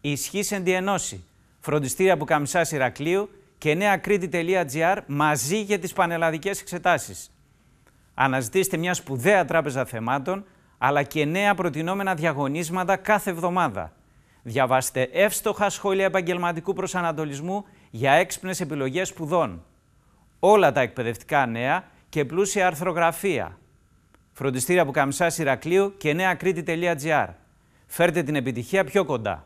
Ισχύς εν Φροντιστήρια που καμισάς Ηρακλείου και νεακρήτη.gr μαζί για τις πανελλαδικές εξετάσεις. Αναζητήστε μια σπουδαία τράπεζα θεμάτων, αλλά και νέα προτινόμενα διαγωνίσματα κάθε εβδομάδα. Διαβάστε εύστοχα σχόλια επαγγελματικού προσανατολισμού για έξυπνες επιλογές σπουδών. Όλα τα εκπαιδευτικά νέα και πλούσια αρθρογραφία. Φροντιστήρια που καμισάς Ηρακλείου και κρήτη.gr. Φέρτε την επιτυχία πιο κοντά.